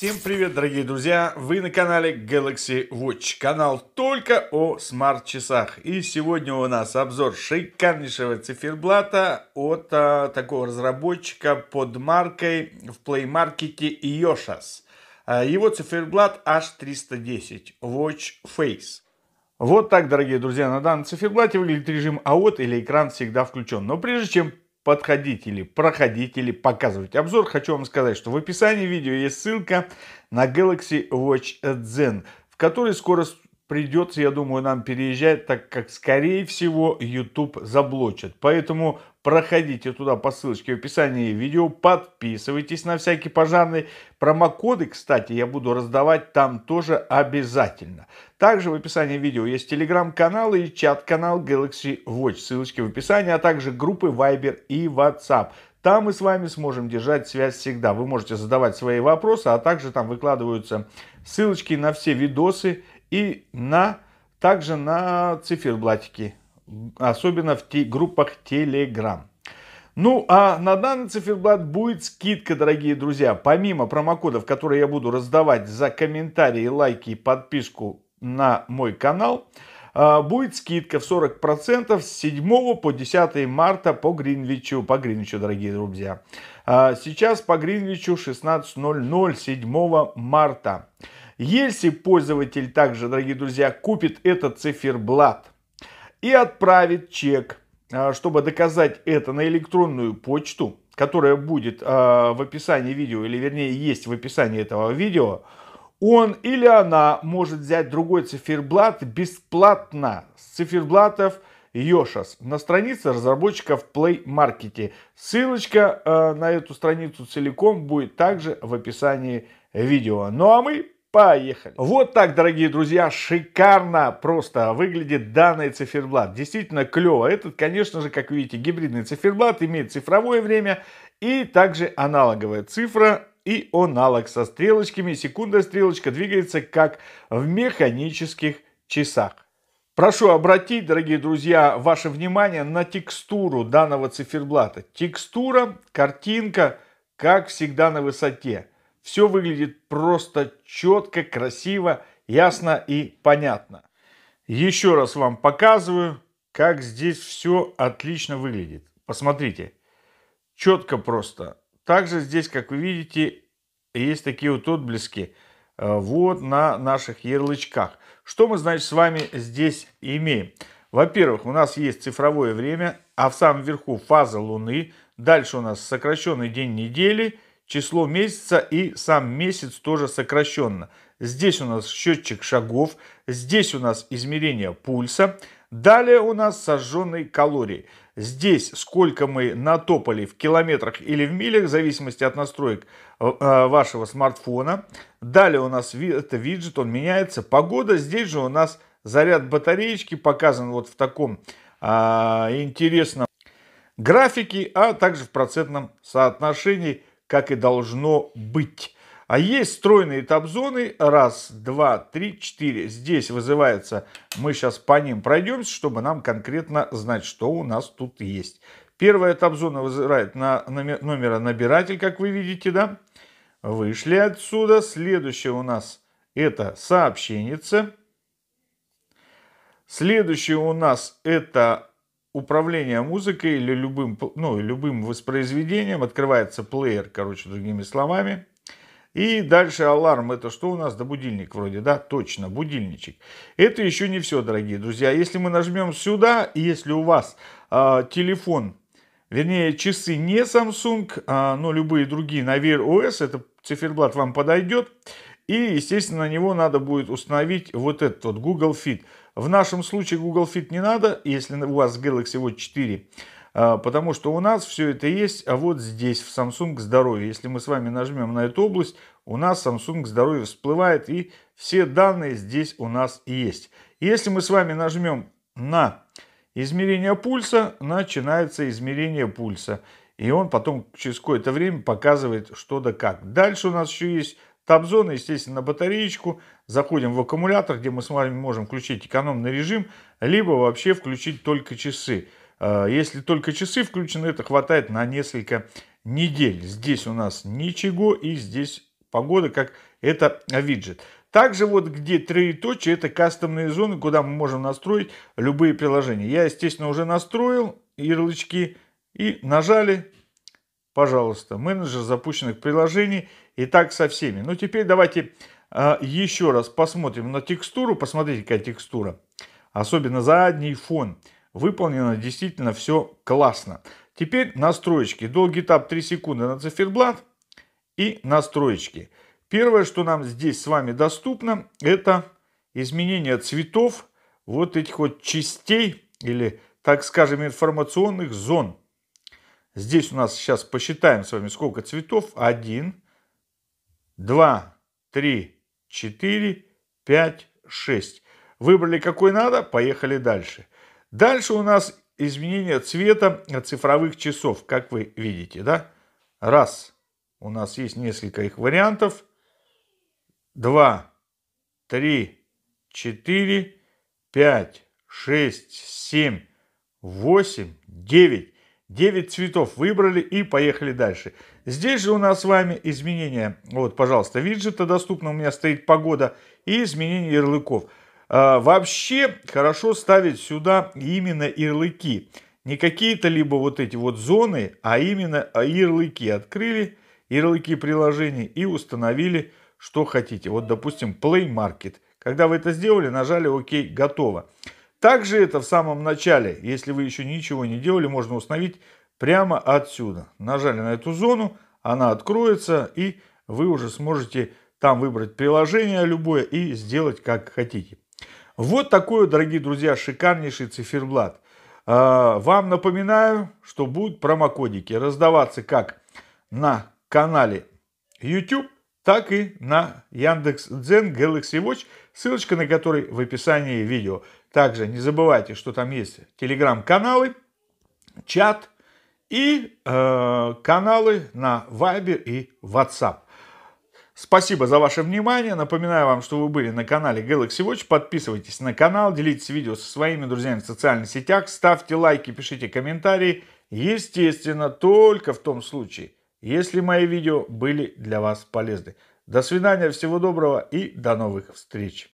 Всем привет, дорогие друзья! Вы на канале Galaxy Watch, канал только о смарт-часах. И сегодня у нас обзор шикарнейшего циферблата от а, такого разработчика под маркой в Play Market Yoshas. А, его циферблат H310 Watch Face. Вот так, дорогие друзья, на данном циферблате выглядит режим AOT или экран всегда включен. Но прежде чем подходите или проходите или показывайте обзор, хочу вам сказать, что в описании видео есть ссылка на Galaxy Watch Zen, в которой скоро придется, я думаю, нам переезжать, так как, скорее всего, YouTube заблочит. Поэтому проходите туда по ссылочке в описании видео, подписывайтесь на всякие пожарные. Промокоды, кстати, я буду раздавать там тоже обязательно. Также в описании видео есть телеграм-канал и чат-канал Galaxy Watch. Ссылочки в описании, а также группы Viber и WhatsApp. Там мы с вами сможем держать связь всегда. Вы можете задавать свои вопросы, а также там выкладываются ссылочки на все видосы и на, также на циферблатике, особенно в те, группах Telegram. Ну, а на данный циферблат будет скидка, дорогие друзья. Помимо промокодов, которые я буду раздавать за комментарии, лайки и подписку на мой канал, а, будет скидка в 40% с 7 по 10 марта по Гринвичу, по Гринвичу, дорогие друзья. А, сейчас по Гринвичу 16.00 7 марта. Если пользователь также, дорогие друзья, купит этот циферблат и отправит чек, а, чтобы доказать это на электронную почту, которая будет а, в описании видео, или вернее есть в описании этого видео, он или она может взять другой циферблат бесплатно с циферблатов Йошас на странице разработчика в Play Market. Ссылочка э, на эту страницу целиком будет также в описании видео. Ну а мы Поехали. Вот так, дорогие друзья, шикарно просто выглядит данный циферблат. Действительно клево. Этот, конечно же, как видите, гибридный циферблат, имеет цифровое время и также аналоговая цифра и аналог со стрелочками. Секунда стрелочка двигается как в механических часах. Прошу обратить, дорогие друзья, ваше внимание на текстуру данного циферблата. Текстура, картинка, как всегда на высоте. Все выглядит просто четко, красиво, ясно и понятно. Еще раз вам показываю, как здесь все отлично выглядит. Посмотрите, четко просто. Также здесь, как вы видите, есть такие вот отблески э, вот на наших ярлычках. Что мы, значит, с вами здесь имеем? Во-первых, у нас есть цифровое время, а в самом верху фаза Луны. Дальше у нас сокращенный день недели – число месяца и сам месяц тоже сокращенно. Здесь у нас счетчик шагов, здесь у нас измерение пульса, далее у нас сожженные калории. Здесь сколько мы натопали в километрах или в милях, в зависимости от настроек э, э, вашего смартфона. Далее у нас это виджет, он меняется. Погода, здесь же у нас заряд батареечки показан вот в таком а, интересном графике, а также в процентном соотношении как и должно быть. А есть стройные табзоны. Раз, два, три, четыре. Здесь вызывается, мы сейчас по ним пройдемся, чтобы нам конкретно знать, что у нас тут есть. Первая табзона вызывает на номер, номера набиратель, как вы видите, да? Вышли отсюда. Следующее у нас это сообщенница. Следующее у нас это управление музыкой или любым, ну, любым воспроизведением. Открывается плеер, короче, другими словами. И дальше аларм. Это что у нас? Да будильник вроде, да? Точно, будильничек. Это еще не все, дорогие друзья. Если мы нажмем сюда, и если у вас э, телефон, вернее, часы не Samsung, э, но любые другие на Wear OS, это циферблат вам подойдет, и, естественно, на него надо будет установить вот этот вот Google Fit. В нашем случае Google Fit не надо, если у вас Galaxy Watch 4, а, потому что у нас все это есть а вот здесь, в Samsung Здоровье. Если мы с вами нажмем на эту область, у нас Samsung Здоровье всплывает, и все данные здесь у нас есть. Если мы с вами нажмем на измерение пульса, начинается измерение пульса. И он потом через какое-то время показывает что да как. Дальше у нас еще есть Табзона, естественно, батареечку. Заходим в аккумулятор, где мы с вами можем включить экономный режим, либо вообще включить только часы. А, если только часы включены, это хватает на несколько недель. Здесь у нас ничего и здесь погода, как это виджет. Также вот где троеточие, это кастомные зоны, куда мы можем настроить любые приложения. Я, естественно, уже настроил ярлычки и нажали, пожалуйста, менеджер запущенных приложений – и так со всеми. Ну, теперь давайте э, еще раз посмотрим на текстуру. Посмотрите, какая текстура. Особенно задний фон. Выполнено действительно все классно. Теперь настройки. Долгий этап 3 секунды на циферблат и настройки. Первое, что нам здесь с вами доступно, это изменение цветов вот этих вот частей или, так скажем, информационных зон. Здесь у нас сейчас посчитаем с вами сколько цветов. 1, 2, 3, 4, 5, 6. Выбрали какой надо, поехали дальше. Дальше у нас изменение цвета цифровых часов, как вы видите, да? Раз, у нас есть несколько их вариантов. Два, три, четыре, пять, шесть, семь, восемь, девять. 9 цветов выбрали и поехали дальше. Здесь же у нас с вами изменения, вот, пожалуйста, виджета доступно, у меня стоит погода и изменение ярлыков. А, вообще хорошо ставить сюда именно ярлыки, не какие-то либо вот эти вот зоны, а именно а, ярлыки. Открыли ярлыки приложений и установили, что хотите. Вот, допустим, Play Market. Когда вы это сделали, нажали ОК, готово. Также это в самом начале, если вы еще ничего не делали, можно установить прямо отсюда. Нажали на эту зону, она откроется и вы уже сможете там выбрать приложение любое и сделать как хотите. Вот такой, дорогие друзья, шикарнейший циферблат. А, вам напоминаю, что будут промокодики раздаваться как на канале YouTube, так и на Яндекс Дзен Galaxy Watch, ссылочка на который в описании видео. Также не забывайте, что там есть телеграм-каналы, чат и э, каналы на Viber и WhatsApp. Спасибо за ваше внимание. Напоминаю вам, что вы были на канале Galaxy Watch. Подписывайтесь на канал, делитесь видео со своими друзьями в социальных сетях, ставьте лайки, пишите комментарии. Естественно, только в том случае, если мои видео были для вас полезны. До свидания, всего доброго и до новых встреч.